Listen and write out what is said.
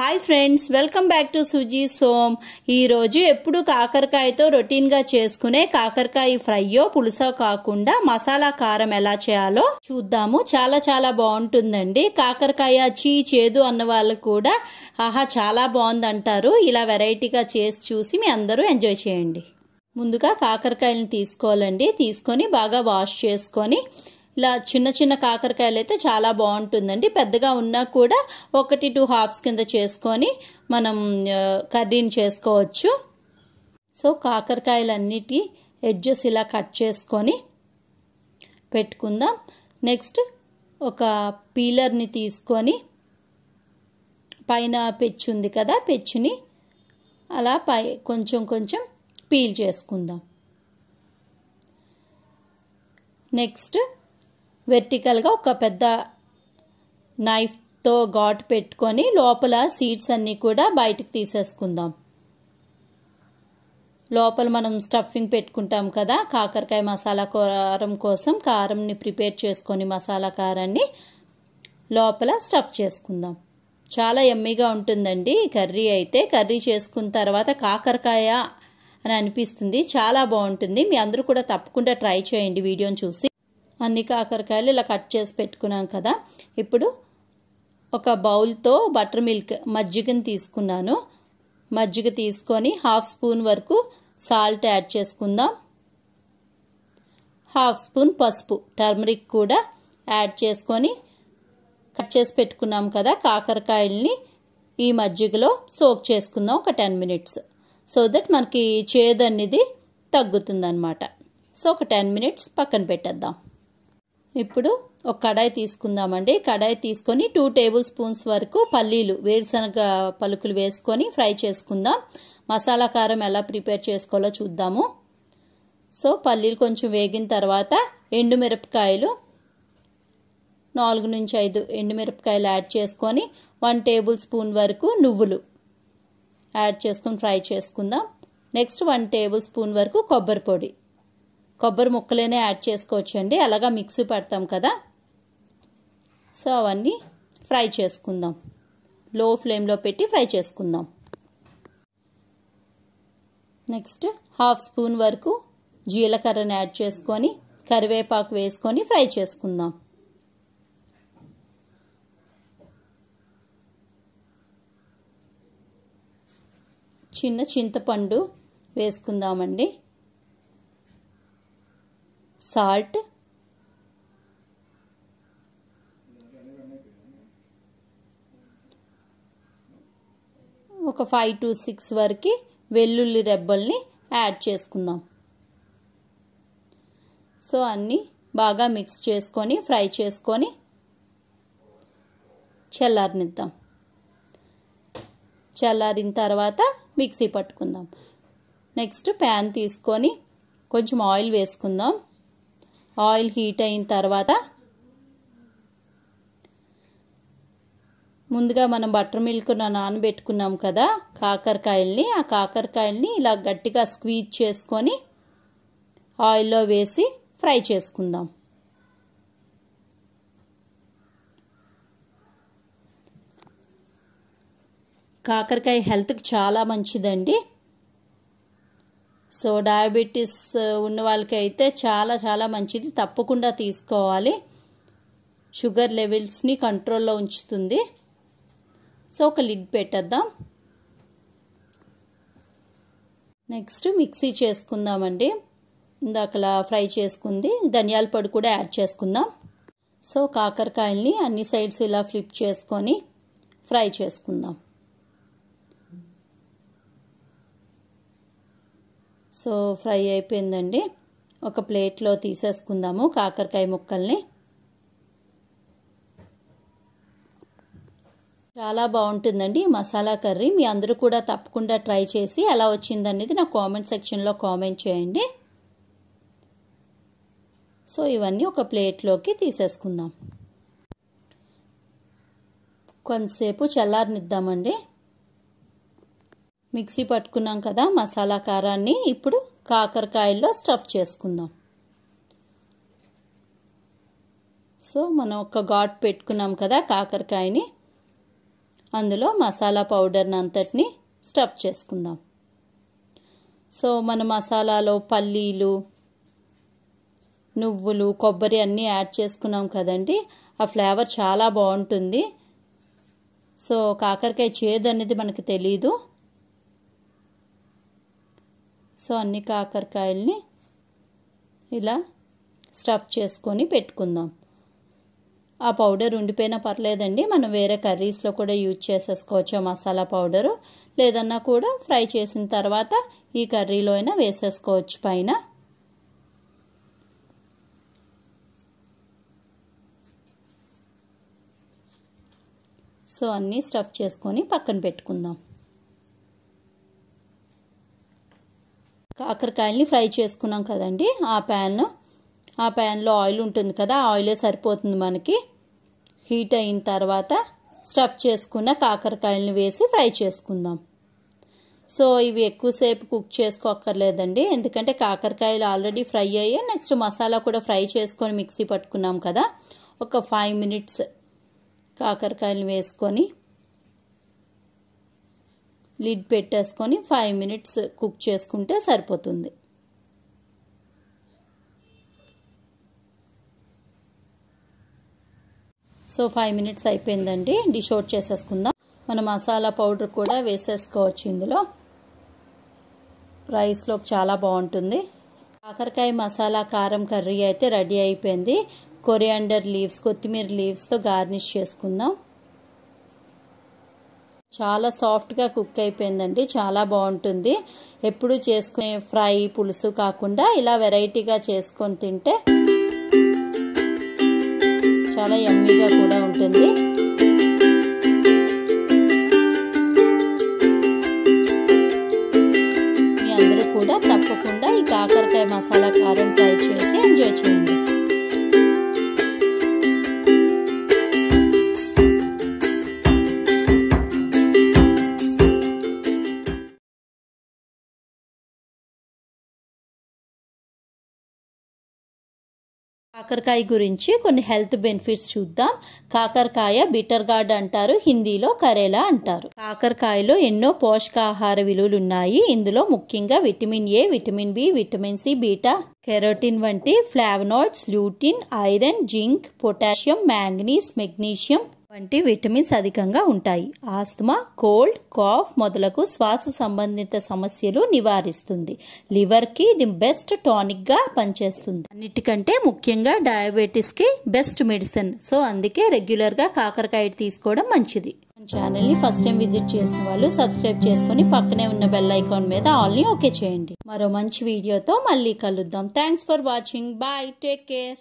hi friends welcome back to సుజీ సోమ్ ఈరోజు ఎప్పుడు కాకరకాయతో రొటీన్గా చేసుకునే కాకరకాయ ఫ్రైయో పులుసో కాకుండా మసాలా కారం ఎలా చేయాలో చూద్దాము చాలా చాలా బాగుంటుందండి కాకరకాయ చీ చేదు అన్న వాళ్ళు కూడా ఆహా చాలా బాగుందంటారు ఇలా వెరైటీగా చేసి చూసి మీ అందరూ ఎంజాయ్ చేయండి ముందుగా కాకరకాయలను తీసుకోవాలండి తీసుకొని బాగా వాష్ చేసుకొని ఇలా చిన్న చిన్న కాకరకాయలు అయితే చాలా బాగుంటుందండి పెద్దగా ఉన్నా కూడా ఒకటి టూ హాఫ్స్ కింద చేసుకొని మనం కర్రీని చేసుకోవచ్చు సో కాకరకాయలన్నిటి ఎడ్జెస్ ఇలా కట్ చేసుకొని పెట్టుకుందాం నెక్స్ట్ ఒక పీలర్ని తీసుకొని పైన పెచ్చుంది ఉంది కదా పెచ్చుని అలా పై కొంచెం కొంచెం పీల్ చేసుకుందాం నెక్స్ట్ వెర్టికల్గా ఒక పెద్ద నైఫ్తో ఘాట్ పెట్టుకొని లోపల సీడ్స్ అన్నీ కూడా బయటకు తీసేసుకుందాం లోపల మనం స్టఫింగ్ పెట్టుకుంటాం కదా కాకరకాయ మసాలా కారం కోసం కారంని ప్రిపేర్ చేసుకొని మసాలా కారాన్ని లోపల స్టఫ్ చేసుకుందాం చాలా ఎమ్మీగా ఉంటుందండి కర్రీ అయితే కర్రీ చేసుకున్న తర్వాత కాకరకాయ అని అనిపిస్తుంది చాలా బాగుంటుంది మీ అందరూ కూడా తప్పకుండా ట్రై చేయండి వీడియోని చూసి అన్ని కాకరకాయలు ఇలా కట్ చేసి పెట్టుకున్నాం కదా ఇప్పుడు ఒక బౌల్తో బటర్ మిల్క్ మజ్జిగని తీసుకున్నాను మజ్జిగ తీసుకొని హాఫ్ స్పూన్ వరకు సాల్ట్ యాడ్ చేసుకుందాం హాఫ్ స్పూన్ పసుపు టర్మరిక్ కూడా యాడ్ చేసుకొని కట్ చేసి పెట్టుకున్నాం కదా కాకరకాయల్ని ఈ మజ్జిగలో సోక్ చేసుకుందాం ఒక టెన్ మినిట్స్ సో దట్ మనకి చేదు అనేది తగ్గుతుందన్నమాట సో ఒక టెన్ మినిట్స్ పక్కన పెట్టేద్దాం ఇప్పుడు ఒక కడాయి తీసుకుందామండి కడాయి తీసుకొని టూ టేబుల్ స్పూన్స్ వరకు పల్లీలు వేరుశనగ పలుకులు వేసుకొని ఫ్రై చేసుకుందాం మసాలా కారం ఎలా ప్రిపేర్ చేసుకోవాలో చూద్దాము సో పల్లీలు కొంచెం వేగిన తర్వాత ఎండుమిరపకాయలు నాలుగు నుంచి ఐదు ఎండుమిరపకాయలు యాడ్ చేసుకొని వన్ టేబుల్ స్పూన్ వరకు నువ్వులు యాడ్ చేసుకొని ఫ్రై చేసుకుందాం నెక్స్ట్ వన్ టేబుల్ స్పూన్ వరకు కొబ్బరి పొడి కొబ్బరి ముక్కలేనే యాడ్ చేసుకోవచ్చండి అలాగా మిక్సీ పెడతాం కదా సో అవన్నీ ఫ్రై చేసుకుందాం లో ఫ్లేమ్లో పెట్టి ఫ్రై చేసుకుందాం నెక్స్ట్ హాఫ్ స్పూన్ వరకు జీలకర్రని యాడ్ చేసుకొని కరివేపాకు వేసుకొని ఫ్రై చేసుకుందాం చిన్న చింతపండు వేసుకుందామండి సాల్ట్ ఒక ఫైవ్ టు సిక్స్ వరకు వెల్లుల్లి రెబ్బల్ని యాడ్ చేసుకుందాం సో అన్నీ బాగా మిక్స్ చేసుకొని ఫ్రై చేసుకొని చల్లారనిద్దాం చల్లారిన తర్వాత మిక్సీ పట్టుకుందాం నెక్స్ట్ ప్యాన్ తీసుకొని కొంచెం ఆయిల్ వేసుకుందాం ఆయిల్ హీట్ అయిన తర్వాత ముందుగా మనం బటర్ మిల్క్న నానబెట్టుకున్నాం కదా కాకరకాయల్ని ఆ కాకరకాయల్ని ఇలా గట్టిగా స్క్వీజ్ చేసుకొని ఆయిల్లో వేసి ఫ్రై చేసుకుందాం కాకరకాయ హెల్త్కి చాలా మంచిదండి సో డయాబెటీస్ ఉన్న వాళ్ళకైతే చాలా చాలా మంచిది తప్పకుండా తీసుకోవాలి షుగర్ లెవెల్స్ని కంట్రోల్లో ఉంచుతుంది సో ఒక లిడ్ పెట్టేద్దాం నెక్స్ట్ మిక్సీ చేసుకుందామండి ఇందాకలా ఫ్రై చేసుకుంది ధనియాల పొడి కూడా యాడ్ చేసుకుందాం సో కాకరకాయల్ని అన్ని సైడ్స్ ఇలా ఫ్లిప్ చేసుకొని ఫ్రై చేసుకుందాం సో ఫ్రై అయిపోయిందండి ఒక ప్లేట్లో తీసేసుకుందాము కాకరకాయ ముక్కల్ని చాలా బాగుంటుందండి మసాలా కర్రీ మీ అందరూ కూడా తప్పకుండా ట్రై చేసి ఎలా వచ్చిందనేది నా కామెంట్ సెక్షన్లో కామెంట్ చేయండి సో ఇవన్నీ ఒక ప్లేట్లోకి తీసేసుకుందాం కొంతసేపు చల్లారనిద్దామండి మిక్సీ పట్టుకున్నాం కదా మసాలా కారాన్ని ఇప్పుడు కాకరకాయల్లో స్టఫ్ చేసుకుందాం సో మనం ఒక ఘాట్ పెట్టుకున్నాం కదా కాకరకాయని అందులో మసాలా పౌడర్ని అంతటిని స్టఫ్ చేసుకుందాం సో మన మసాలాలో పల్లీలు నువ్వులు కొబ్బరి అన్నీ యాడ్ చేసుకున్నాం కదండి ఆ ఫ్లేవర్ చాలా బాగుంటుంది సో కాకరకాయ చేదు అనేది మనకు తెలీదు సో అన్ని కాకరకాయల్ని ఇలా స్టఫ్ చేసుకొని పెట్టుకుందాం ఆ పౌడర్ ఉండిపోయినా పర్లేదండి మనం వేరే కర్రీస్లో కూడా యూజ్ చేసేసుకోవచ్చు మసాలా పౌడరు లేదన్నా కూడా ఫ్రై చేసిన తర్వాత ఈ కర్రీలో అయినా వేసేసుకోవచ్చు పైన సో అన్నీ స్టఫ్ చేసుకొని పక్కన పెట్టుకుందాం కాకరకాయల్ని ఫ్రై చేసుకున్నాం కదండి ఆ ప్యాన్ ఆ ప్యాన్లో ఆయిల్ ఉంటుంది కదా ఆయిలే సరిపోతుంది మనకి హీట్ అయిన తర్వాత స్టఫ్ చేసుకున్న కాకరకాయలను వేసి ఫ్రై చేసుకుందాం సో ఇవి ఎక్కువసేపు కుక్ చేసుకోక్కర్లేదండి ఎందుకంటే కాకరకాయలు ఆల్రెడీ ఫ్రై అయ్యాయి నెక్స్ట్ మసాలా కూడా ఫ్రై చేసుకొని మిక్సీ పట్టుకున్నాం కదా ఒక ఫైవ్ మినిట్స్ కాకరకాయలు వేసుకొని లిడ్ పెట్టేసుకొని ఫైవ్ మినిట్స్ కుక్ చేసుకుంటే సరిపోతుంది సో ఫైవ్ మినిట్స్ అయిపోయిందండి డిష్ అవుట్ చేసేసుకుందాం మన మసాలా పౌడర్ కూడా వేసేసుకోవచ్చు ఇందులో రైస్లో చాలా బాగుంటుంది కాకరకాయ మసాలా కారం కర్రీ అయితే రెడీ అయిపోయింది కొరియాండర్ లీవ్స్ కొత్తిమీర లీవ్స్తో గార్నిష్ చేసుకుందాం చాలా సాఫ్ట్గా కుక్ అయిపోయిందండి చాలా బాగుంటుంది ఎప్పుడు చేసుకునే ఫ్రై పులుసు కాకుండా ఇలా వెరైటీగా చేసుకొని తింటే చాలా ఎమ్మీగా కూడా ఉంటుంది కాకరకాయ గురించి కొన్ని హెల్త్ బెనిఫిట్స్ చూద్దాం కాకరకాయ బిటర్ గార్డ్ అంటారు హిందీలో కరేలా అంటారు కాకరకాయలో ఎన్నో పోషకాహార విలువలు ఉన్నాయి ఇందులో ముఖ్యంగా vitamin A vitamin B vitamin C beta carotene వంటి flavonoids lutein iron zinc potassium manganese magnesium వంటి విటమిన్స్ అధికంగా ఉంటాయి ఆస్తమా కోల్డ్ కాఫ్ మొదలకు శ్వాస సంబంధిత సమస్యలు నివారిస్తుంది లివర్కి ఇది బెస్ట్ టానిక్గా పనిచేస్తుంది అన్నిటికంటే ముఖ్యంగా కి బెస్ట్ మెడిసిన్ సో అందుకే రెగ్యులర్గా కాకరకాయ తీసుకోవడం మంచిది ఛానల్ని ఫస్ట్ టైం విజిట్ చేసిన వాళ్ళు సబ్స్క్రైబ్ చేసుకుని పక్కనే ఉన్న బెల్ ఐకాన్ మీద ఆల్ని ఓకే చేయండి మరో మంచి వీడియోతో మళ్ళీ కలుద్దాం thanks for watching bye take care